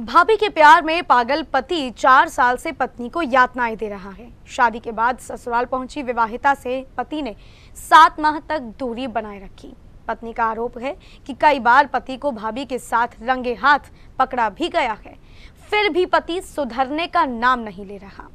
भाभी के प्यार में पागल पति चार साल से पत्नी को यातनाएं दे रहा है शादी के बाद ससुराल पहुंची विवाहिता से पति ने सात माह तक दूरी बनाए रखी पत्नी का आरोप है कि कई बार पति को भाभी के साथ रंगे हाथ पकड़ा भी गया है फिर भी पति सुधरने का नाम नहीं ले रहा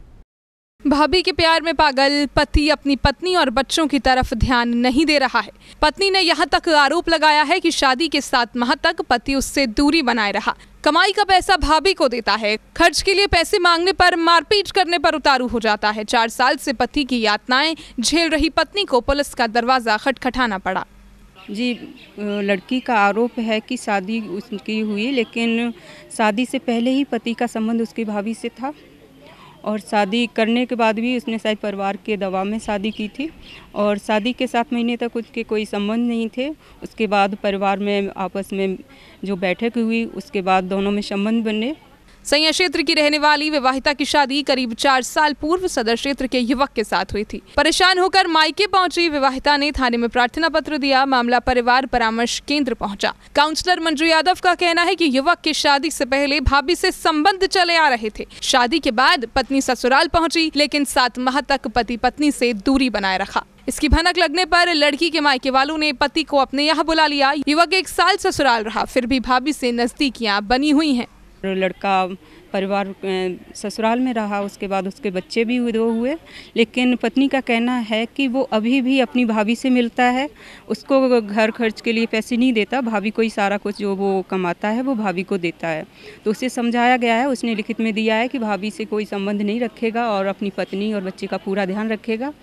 भाभी के प्यार में पागल पति अपनी पत्नी और बच्चों की तरफ ध्यान नहीं दे रहा है पत्नी ने यहाँ तक आरोप लगाया है कि शादी के सात माह तक पति उससे दूरी बनाए रहा कमाई का पैसा भाभी को देता है खर्च के लिए पैसे मांगने पर मारपीट करने पर उतारू हो जाता है चार साल से पति की यातनाएं झेल रही पत्नी को पुलिस का दरवाजा खटखटाना पड़ा जी लड़की का आरोप है कि शादी उसकी हुई लेकिन शादी से पहले ही पति का संबंध उसकी भाभी से था और शादी करने के बाद भी उसने शायद परिवार के दबाव में शादी की थी और शादी के सात महीने तक उसके कोई संबंध नहीं थे उसके बाद परिवार में आपस में जो बैठक हुई उसके बाद दोनों में संबंध बने सैया क्षेत्र की रहने वाली विवाहिता की शादी करीब चार साल पूर्व सदर क्षेत्र के युवक के साथ हुई थी परेशान होकर मायके पहुंची विवाहिता ने थाने में प्रार्थना पत्र दिया मामला परिवार परामर्श केंद्र पहुंचा। काउंसलर मंजू यादव का कहना है कि युवक की शादी से पहले भाभी से संबंध चले आ रहे थे शादी के बाद पत्नी ससुराल पहुँची लेकिन सात माह तक पति पत्नी से दूरी बनाए रखा इसकी भनक लगने पर लड़की के मायके वालों ने पति को अपने यहाँ बुला लिया युवक एक साल ससुराल रहा फिर भी भाभी से नजदीकियाँ बनी हुई हैं लड़का परिवार ससुराल में रहा उसके बाद उसके बच्चे भी दो हुए लेकिन पत्नी का कहना है कि वो अभी भी अपनी भाभी से मिलता है उसको घर खर्च के लिए पैसे नहीं देता भाभी को ही सारा कुछ जो वो कमाता है वो भाभी को देता है तो उसे समझाया गया है उसने लिखित में दिया है कि भाभी से कोई संबंध नहीं रखेगा और अपनी पत्नी और बच्चे का पूरा ध्यान रखेगा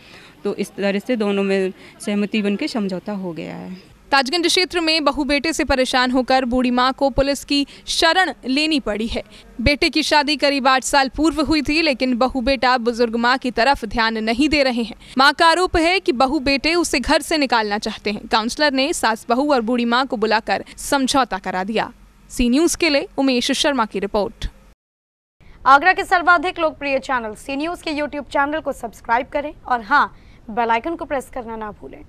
तो इस तरह से दोनों में सहमति बन के समझौता हो गया है ताजगंज क्षेत्र में बहु बेटे से परेशान होकर बूढ़ी मां को पुलिस की शरण लेनी पड़ी है बेटे की शादी करीब आठ साल पूर्व हुई थी लेकिन बहु बेटा बुजुर्ग मां की तरफ ध्यान नहीं दे रहे हैं मां का आरोप है कि बहु बेटे उसे घर से निकालना चाहते हैं काउंसलर ने सास बहु और बूढ़ी मां को बुलाकर समझौता करा दिया सी न्यूज के लिए उमेश शर्मा की रिपोर्ट आगरा के सर्वाधिक लोकप्रिय चैनल सी न्यूज के यूट्यूब चैनल को सब्सक्राइब करें और हाँ बेलाइकन को प्रेस करना ना भूलें